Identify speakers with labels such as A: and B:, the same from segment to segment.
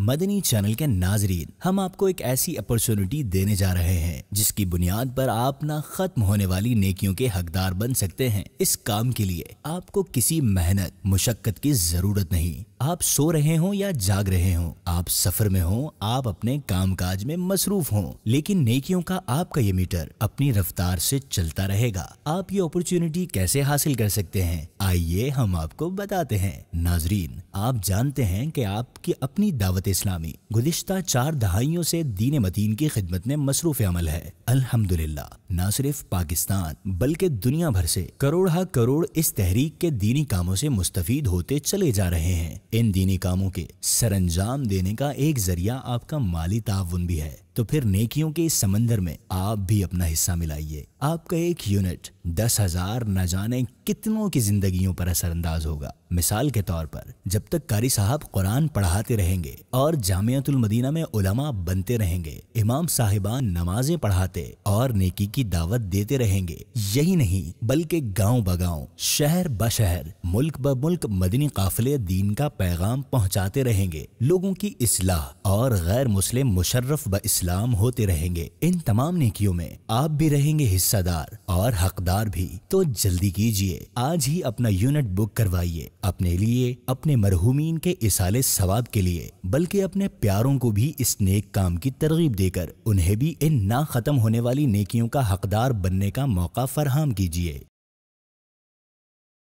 A: Madani channel के नाजरीन हम आपको एक ऐसी अपॉर्चुनिटी देने जा रहे हैं जिसकी बुनियाद पर आप ना खत्म होने वाली नेकियों के हकदार बन सकते हैं इस काम के लिए आपको किसी मेहनत मुशक्कत की जरूरत नहीं आप सो रहे हो या जाग रहे हो आप सफर में हो आप अपने कामकाज में मसरूफ हो लेकिन नेकियों का आपका ये मीटर अपनी रफ्तार से चलता रहेगा आप ये अपॉर्चुनिटी कैसे हासिल कर सकते हैं आइए हम आपको बताते हैं नाजरीन आप जानते हैं कि आपकी अपनी दावत इस्लामी गुजश्ता चार दहाइयों से दीन मदीन की खिदमत में मसरूफ अमल है अल्हम्दुलिल्लाह न सिर्फ पाकिस्तान बल्कि दुनिया भर से करोड़ हा करोड़ इस तहरीक के दीनी कामों से मुस्तफ़ होते चले जा रहे हैं इन दीनी कामों के सरंजाम देने का एक जरिया आपका माली ताउन भी है तो फिर नेकियों के इस समंदर में आप भी अपना हिस्सा मिलाइए आपका एक यूनिट दस हजार न जाने कितनों की जिंदगियों पर असरअंदाज होगा मिसाल के तौर पर जब तक कारी साहब कुरान पढ़ाते रहेंगे और जामियातुल मदीना में उलमा बनते रहेंगे इमाम साहिबान नमाजें पढ़ाते और नेकी की दावत देते रहेंगे यही नहीं बल्कि गांव ब गांव शहर ब शहर मुल्क ब मुल्क मदनी काफिले दीन का पैगाम पहुंचाते रहेंगे लोगों की इसलाह और गैर मुस्लिम मुशर्रफ ब इसलाह इस्लाम होते रहेंगे इन तमाम नेकियों में आप भी रहेंगे हिस्सादार और हकदार भी तो जल्दी कीजिए आज ही अपना यूनिट बुक करवाइए अपने लिए अपने मरहूमिन के इसाले सवाब के लिए बल्कि अपने प्यारों को भी इस नेक काम की तरगीब देकर उन्हें भी इन ना खत्म होने वाली नेकियों का हकदार बनने का मौका फरहम कीजिए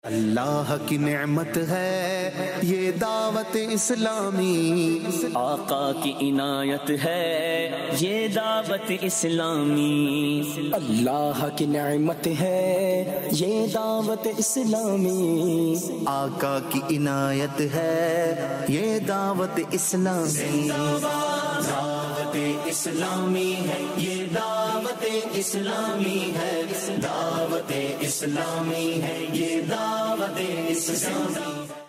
A: अल्लाह की नेमत है ये दावत इस्लामी आका की इनायत है ये दावत इस्लामी अल्लाह की नेमत है ये दावत इस्लामी आका की इनायत है ये दावत इस्लामी दावत इस्लामी है ये दावत इस्लामी है दावत इस्लामी है ये दावत इस्लामी